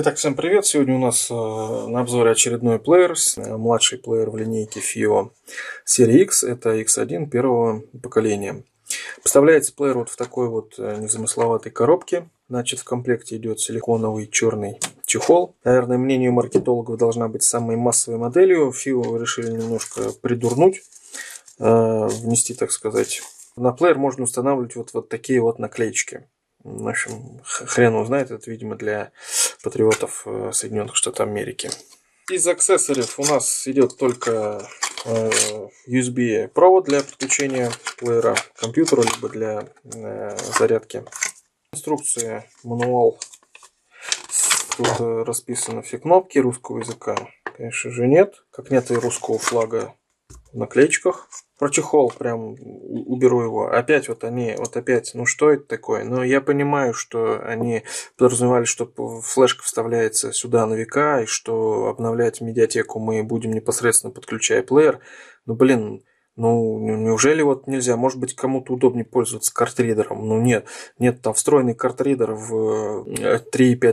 Итак, всем привет! Сегодня у нас э, на обзоре очередной плеер, э, младший плеер в линейке FIO серии X, это X1 первого поколения. Поставляется плеер вот в такой вот э, незамысловатой коробке. Значит, в комплекте идет силиконовый черный чехол. Наверное, мнению маркетологов должна быть самой массовой моделью. FIO решили немножко придурнуть, внести, так сказать. На плеер можно устанавливать вот, вот такие вот наклеечки. В общем, хрен узнает, это, видимо, для патриотов э, Соединенных Штатов Америки. Из аксессоров у нас идет только э, USB провод для подключения плеера к компьютеру, либо для э, зарядки. Инструкция, мануал. Тут расписаны все кнопки русского языка. Конечно же нет, как нет и русского флага в наклеечках. Про чехол прям уберу его. Опять вот они, вот опять, ну что это такое? Но я понимаю, что они подразумевали, что флешка вставляется сюда на века, и что обновлять медиатеку мы будем непосредственно подключая плеер. Ну блин, ну, неужели вот нельзя? Может быть, кому-то удобнее пользоваться картридером? Ну, нет. Нет, там встроенный картридер в 3,5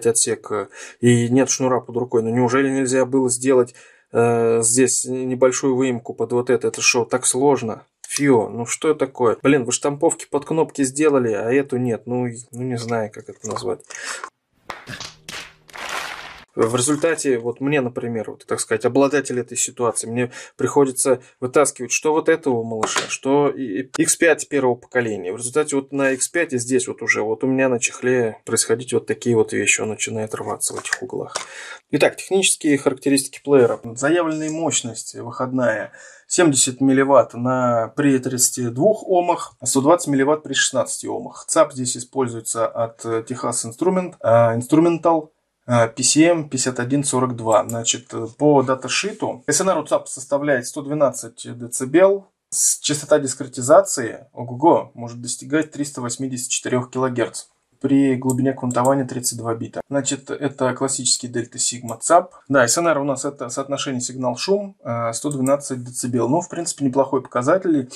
э, отсека и нет шнура под рукой. Ну, неужели нельзя было сделать э, здесь небольшую выемку под вот это, это что, так сложно. Фио, ну что такое? Блин, вы штамповки под кнопки сделали, а эту нет. Ну, ну не знаю, как это назвать. В результате, вот мне, например, вот, так сказать, обладатель этой ситуации, мне приходится вытаскивать, что вот этого малыша, что X5 первого поколения. В результате вот на X5 и здесь вот уже, вот у меня на чехле происходить вот такие вот вещи, он начинает рваться в этих углах. Итак, технические характеристики плеера. Заявленная мощность выходная 70 мВт на при 32 омах, 120 мВт при 16 омах. ЦАП здесь используется от Texas Instrument, э, Instrumental а, PCM 5142. Значит, э, по даташиту SNR UTAP составляет 112 дБ, частота дискретизации ОГО может достигать 384 кГц при глубине квантования 32 бита. Значит, это классический дельта сигма ЦАП. Да, SNR у нас это соотношение сигнал-шум 112 э, дБ. Ну, в принципе, неплохой показатель.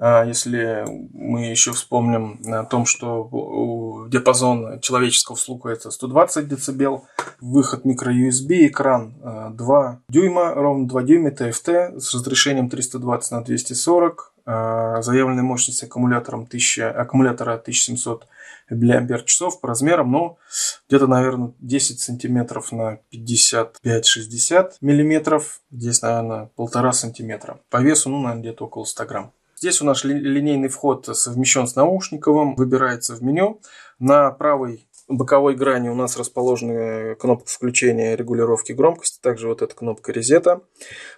А если мы еще вспомним о том, что диапазон человеческого слуха это 120 дБ, выход микро-USB, экран 2 а, дюйма, ровно 2 дюйма TFT с разрешением 320 на 240, а, заявленная мощность аккумулятором 1000, аккумулятора 1700 мАч по размерам, но ну, где-то, наверное, 10 сантиметров на 55-60 миллиметров. Здесь, наверное, полтора сантиметра. По весу, ну, наверное, где-то около 100 грамм. Здесь у нас линейный вход совмещен с наушниковым, выбирается в меню. На правой боковой грани у нас расположены кнопка включения регулировки громкости, также вот эта кнопка резета.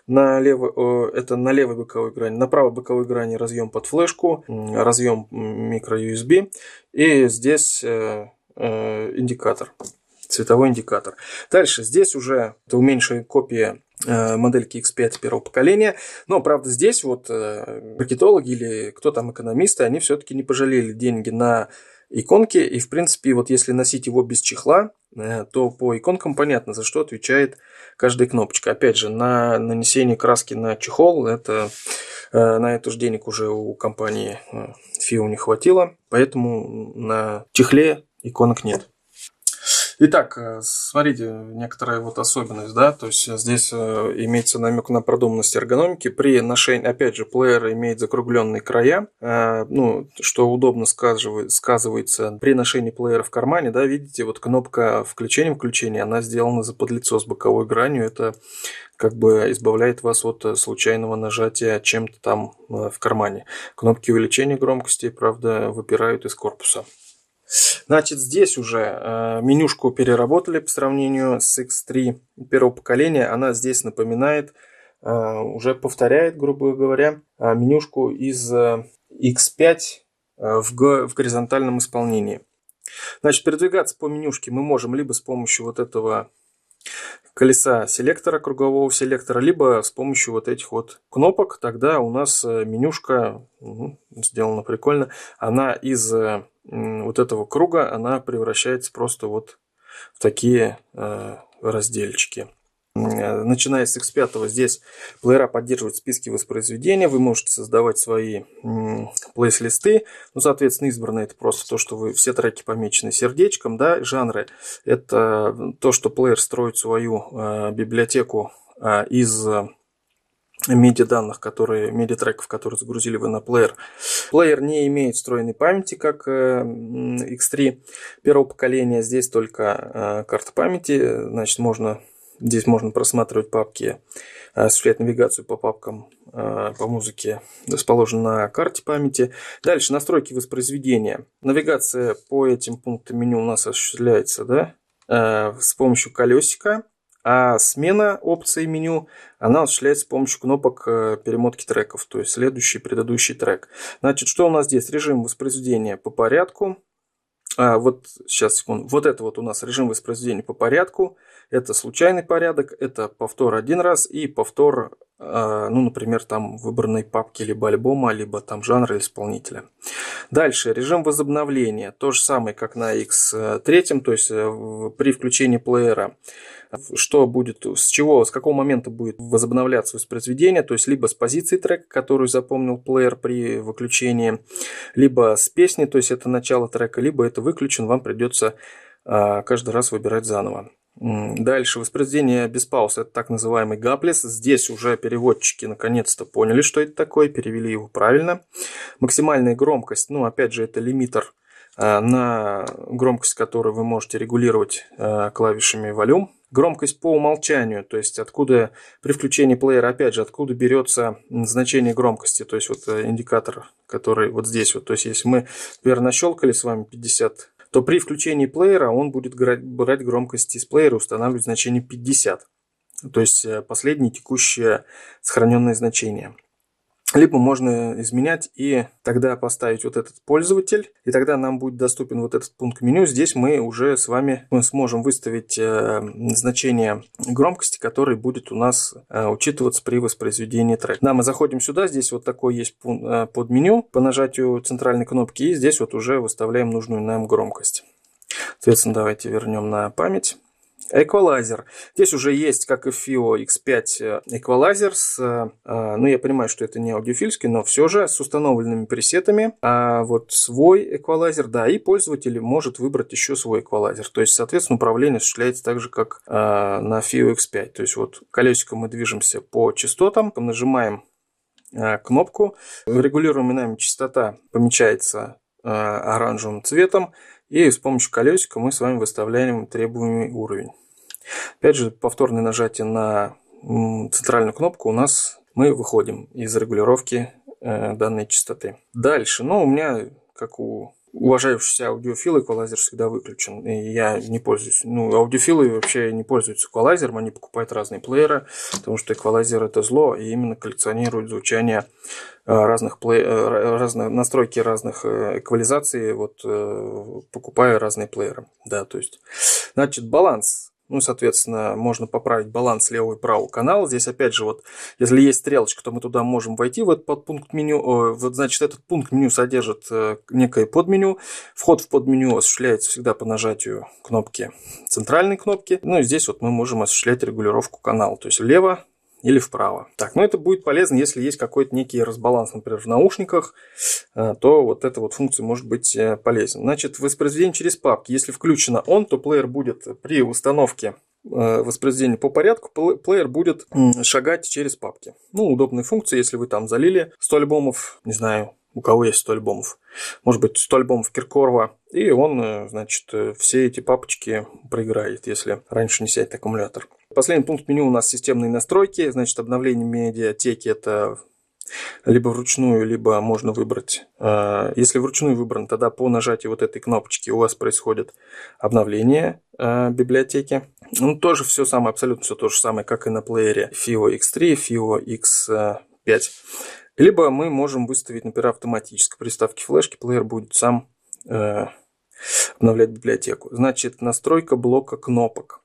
На лево э, это на левой боковой грани. На правой боковой грани разъем под флешку, разъем micro-USB. И здесь э, э, индикатор цветовой индикатор. Дальше здесь уже это уменьшая копия Э, модельки X5 первого поколения. Но, правда, здесь вот э, маркетологи или кто там экономисты, они все-таки не пожалели деньги на иконки. И, в принципе, вот если носить его без чехла, э, то по иконкам понятно, за что отвечает каждая кнопочка. Опять же, на нанесение краски на чехол, это на эту же денег уже у компании ФИО не хватило, поэтому на чехле иконок нет. Итак, э, смотрите, некоторая вот особенность, да, то есть э, здесь э, имеется намек на продуманность эргономики. При ношении, опять же, плеер имеет закругленные края, ну, что удобно сказывается при ношении плеера в кармане, да, видите, вот кнопка включения-включения, она сделана за подлицо с боковой гранью, это как бы избавляет вас от случайного нажатия чем-то там в кармане. Кнопки увеличения громкости, правда, выпирают из корпуса. Значит, здесь уже э, менюшку переработали по сравнению с X3 первого поколения. Она здесь напоминает, э, уже повторяет, грубо говоря, э, менюшку из X5 в, в горизонтальном исполнении. Значит, передвигаться по менюшке мы можем либо с помощью вот этого колеса селектора, кругового селектора, либо с помощью вот этих вот кнопок, тогда у нас менюшка, угу, ну, сделана прикольно, она из вот этого круга, она превращается просто вот в такие э, разделчики. Э, начиная с X5 здесь плеера поддерживают списки воспроизведения, вы можете создавать свои плейс-листы, ну, соответственно, избранные это просто то, что вы все треки помечены сердечком, да, жанры это то, что плеер строит свою э, библиотеку а, из MIDI данных, которые, MIDI треков, которые загрузили вы на плеер. Плеер не имеет встроенной памяти, как X3 э, первого поколения. Здесь только э, карта памяти, значит, можно Здесь можно просматривать папки, э, осуществлять навигацию по папкам по музыке, расположенной на карте памяти. Дальше настройки воспроизведения. Навигация по этим пунктам меню у нас осуществляется да, с помощью колесика. А смена опции меню, она осуществляется с помощью кнопок э, перемотки треков, то есть следующий, предыдущий трек. Значит, что у нас здесь? Режим воспроизведения по порядку. А, вот сейчас секунду. Вот это вот у нас режим воспроизведения по порядку. Это случайный порядок, это повтор один раз и повтор, э, ну, например, там выбранной папки либо альбома, либо там жанра исполнителя. Дальше режим возобновления. То же самое, как на X3, э, то есть э, при включении плеера что будет, с чего, с какого момента будет возобновляться воспроизведение, то есть либо с позиции трека, которую запомнил плеер при выключении, либо с песни, то есть это начало трека, либо это выключен, вам придется а, каждый раз выбирать заново. Дальше воспроизведение без пауз – это так называемый гаплес. Здесь уже переводчики наконец-то поняли, что это такое, перевели его правильно. Максимальная громкость, ну опять же, это лимитер а, на громкость, которую вы можете регулировать а, клавишами volume громкость по умолчанию, то есть откуда при включении плеера, опять же, откуда берется значение громкости, то есть вот э, индикатор, который вот здесь вот, то есть если мы, например, нащелкали с вами 50, то при включении плеера он будет брать громкость из плеера устанавливать значение 50, то есть э, последнее текущее сохраненное значение. Либо можно изменять и тогда поставить вот этот пользователь, и тогда нам будет доступен вот этот пункт меню. Здесь мы уже с вами мы сможем выставить э, значение громкости, который будет у нас э, учитываться при воспроизведении трека. Да, мы заходим сюда, здесь вот такой есть пункт, э, под меню по нажатию центральной кнопки, и здесь вот уже выставляем нужную нам громкость. Соответственно, давайте вернем на память эквалайзер. Здесь уже есть, как и в FIO X5, э, эквалайзер с, э, э, ну я понимаю, что это не аудиофильский, но все же с установленными пресетами. А вот свой эквалайзер, да, и пользователь может выбрать еще свой эквалайзер. То есть, соответственно, управление осуществляется так же, как на FIO X5. То есть вот колесиком мы движемся по частотам, нажимаем кнопку, регулируемый нами частота помечается оранжевым цветом, и с помощью колесика мы с вами выставляем требуемый уровень. Опять же, повторное нажатие на центральную кнопку у нас мы выходим из регулировки э, данной частоты. Дальше, ну, у меня, как у уважающийся аудиофил, эквалайзер всегда выключен. И я не пользуюсь. Ну, аудиофилы вообще не пользуются эквалайзером, они покупают разные плееры, потому что эквалайзер это зло, и именно коллекционируют звучание э, разных, плей... Э, разных настройки разных эквализаций, вот покупая разные плееры. Да, то есть. Значит, баланс ну, соответственно, можно поправить баланс левого и правого канала. Здесь, опять же, вот, если есть стрелочка, то мы туда можем войти, в этот подпункт меню. Э, вот, значит, этот пункт меню содержит э, некое подменю. Вход в подменю осуществляется всегда по нажатию кнопки, центральной кнопки. Ну, и здесь вот мы можем осуществлять регулировку канала. То есть, лево или вправо. Так, но ну это будет полезно, если есть какой-то некий разбаланс, например, в наушниках, э, то вот эта вот функция может быть э, полезна. Значит, воспроизведение через папки. Если включено он, то плеер будет при установке э, воспроизведение по порядку, плеер будет шагать через папки. Ну, удобная функция, если вы там залили 100 альбомов, не знаю, у кого есть 100 альбомов, может быть, 100 альбомов Киркорова, и он, значит, все эти папочки проиграет, если раньше не сядет аккумулятор. Последний пункт меню у нас системные настройки. Значит, обновление медиатеки – это либо вручную, либо можно выбрать. Э, если вручную выбран, тогда по нажатию вот этой кнопочки у вас происходит обновление э, библиотеки. Ну, тоже все самое, абсолютно все то же самое, как и на плеере FIO X3, FIO X5. Либо мы можем выставить, например, автоматически приставки флешки, плеер будет сам э, обновлять библиотеку. Значит, настройка блока кнопок.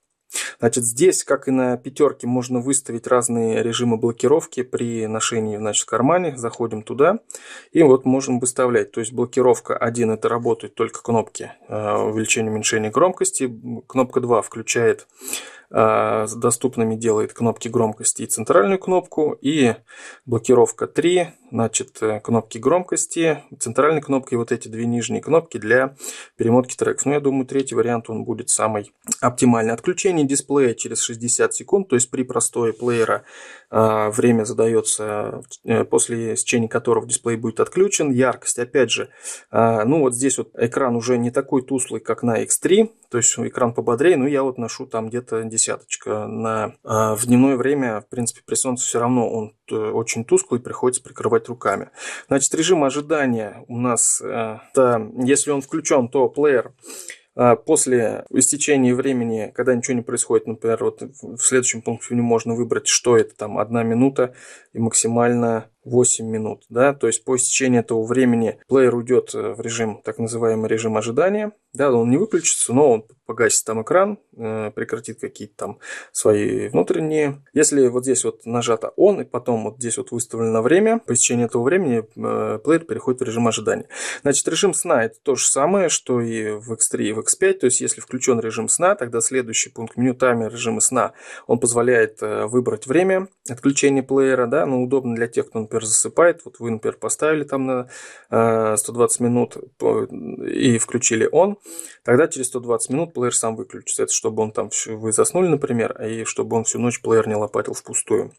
Значит, здесь, как и на пятерке, можно выставить разные режимы блокировки при ношении значит, в кармане. Заходим туда и вот можем выставлять. То есть блокировка 1 это работают только кнопки э, увеличения уменьшения громкости. Кнопка 2 включает Э, доступными делает кнопки громкости и центральную кнопку, и блокировка 3, значит, э, кнопки громкости, центральной кнопкой вот эти две нижние кнопки для перемотки треков. Но ну, я думаю, третий вариант, он будет самый оптимальный. Отключение дисплея через 60 секунд, то есть при простое плеера э, время задается, после сечения которого дисплей будет отключен. Яркость, опять же, ну вот здесь вот экран уже не такой тусклый как на X3, то есть ну, экран пободрее, ну я вот ношу там где-то десяточка. На, а, в дневное время, в принципе, при солнце все равно он э, очень тусклый, приходится прикрывать руками. Значит, режим ожидания у нас, э, это, если он включен, то плеер а, После истечения времени, когда ничего не происходит, например, вот в следующем пункте можно выбрать, что это там, одна минута и максимально 8 минут, да, то есть по истечении этого времени плеер уйдет э, в режим, так называемый режим ожидания, да, он не выключится, но он погасит там экран, э, прекратит какие-то там свои внутренние. Если вот здесь вот нажато он, и потом вот здесь вот выставлено время, по истечении этого времени э, плеер переходит в режим ожидания. Значит, режим сна это то же самое, что и в X3 и в X5, то есть если включен режим сна, тогда следующий пункт меню таймер режима сна, он позволяет выбрать время отключения плеера, да, но удобно для тех, кто, например, например, засыпает, вот вы, например, поставили там на 120 э, минут и включили он, тогда через 120 минут плеер сам выключится. Это чтобы он там, вы заснули, например, и чтобы он всю ночь плеер не лопатил впустую.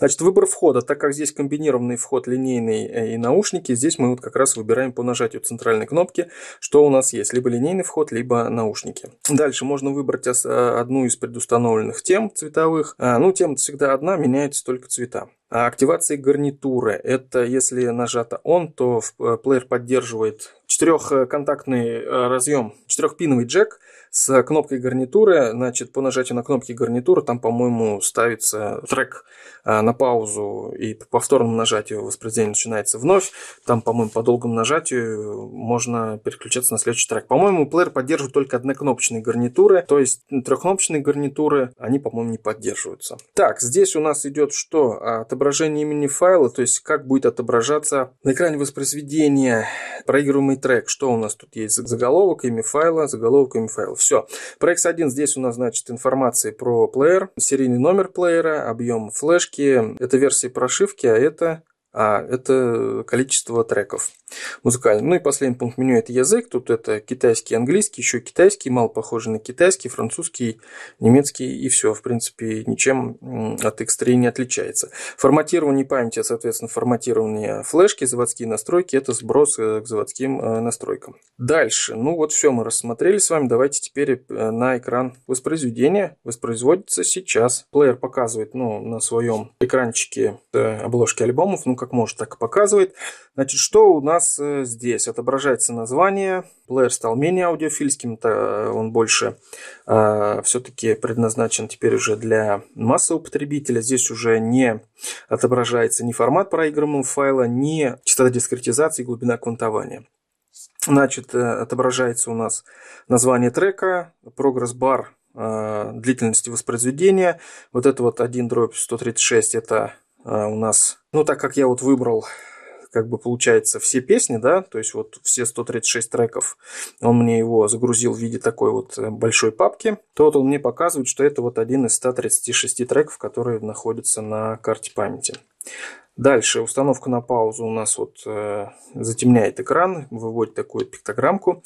Значит, выбор входа. Так как здесь комбинированный вход линейный э, и наушники, здесь мы вот как раз выбираем по нажатию центральной кнопки, что у нас есть. Либо линейный вход, либо наушники. Дальше можно выбрать одну из предустановленных тем цветовых. А, ну, тема всегда одна, меняются только цвета. А активации гарнитуры. Это если нажато он, то э, плеер поддерживает четырехконтактный э, разъем, четырехпиновый джек – с кнопкой гарнитуры, значит, по нажатию на кнопки гарнитуры, там, по-моему, ставится трек а, на паузу, и по повторному нажатию воспроизведение начинается вновь. Там, по-моему, по долгому нажатию можно переключаться на следующий трек. По-моему, плеер поддерживает только однокнопочные гарнитуры, то есть трехкнопочные гарнитуры, они, по-моему, не поддерживаются. Так, здесь у нас идет что? Отображение имени файла, то есть как будет отображаться на экране воспроизведения проигрываемый трек. Что у нас тут есть? Заголовок, имя файла, заголовок, имя файла. Все. Про X1 здесь у нас, значит, информации про плеер, серийный номер плеера, объем флешки. Это версии прошивки, а это а это количество треков музыкальным. Ну и последний пункт меню – это язык. Тут это китайский, английский, еще китайский, мало похожий на китайский, французский, немецкий и все. В принципе, ничем от X3 не отличается. Форматирование памяти, а, соответственно, форматирование флешки, заводские настройки – это сброс э, к заводским э, настройкам. Дальше. Ну вот все мы рассмотрели с вами. Давайте теперь э, на экран воспроизведения. Воспроизводится сейчас. Плеер показывает ну, на своем экранчике обложки альбомов. Ну, как может, так и показывает. Значит, что у нас нас э, здесь отображается название. Плеер стал менее аудиофильским, то э, он больше э, все-таки предназначен теперь уже для массового потребителя. Здесь уже не отображается ни формат проигрываемого файла, ни частота дискретизации, глубина квантования. Значит, э, отображается у нас название трека, прогресс-бар э, длительности воспроизведения. Вот это вот 1 дробь 136 это у нас, ну так как я вот выбрал как бы получается все песни, да, то есть вот все 136 треков, он мне его загрузил в виде такой вот э, большой папки, то вот он мне показывает, что это вот один из 136 треков, которые находятся на карте памяти. Дальше установка на паузу у нас вот э, затемняет экран, выводит такую пиктограммку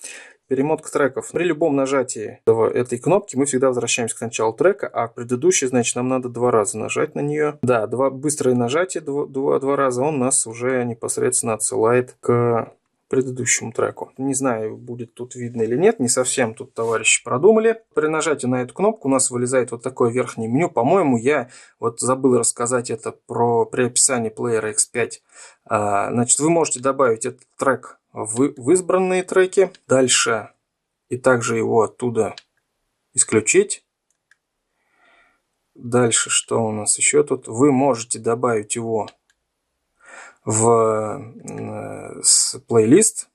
перемотка треков. При любом нажатии этой кнопки мы всегда возвращаемся к началу трека, а предыдущий, значит, нам надо два раза нажать на нее. Да, два быстрые нажатия, два, два, два раза, он нас уже непосредственно отсылает к предыдущему треку. Не знаю, будет тут видно или нет, не совсем тут товарищи продумали. При нажатии на эту кнопку у нас вылезает вот такое верхнее меню. По-моему, я вот забыл рассказать это про при описании плеера X5. А, значит, вы можете добавить этот трек в избранные треки. Дальше и также его оттуда исключить. Дальше что у нас еще тут? Вы можете добавить его в э, плейлист.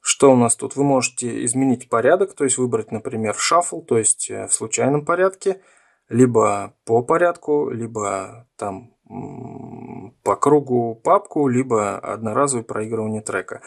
Что у нас тут? Вы можете изменить порядок, то есть выбрать, например, шаффл, то есть э, в случайном порядке, либо по порядку, либо там по кругу папку, либо одноразовое проигрывание трека.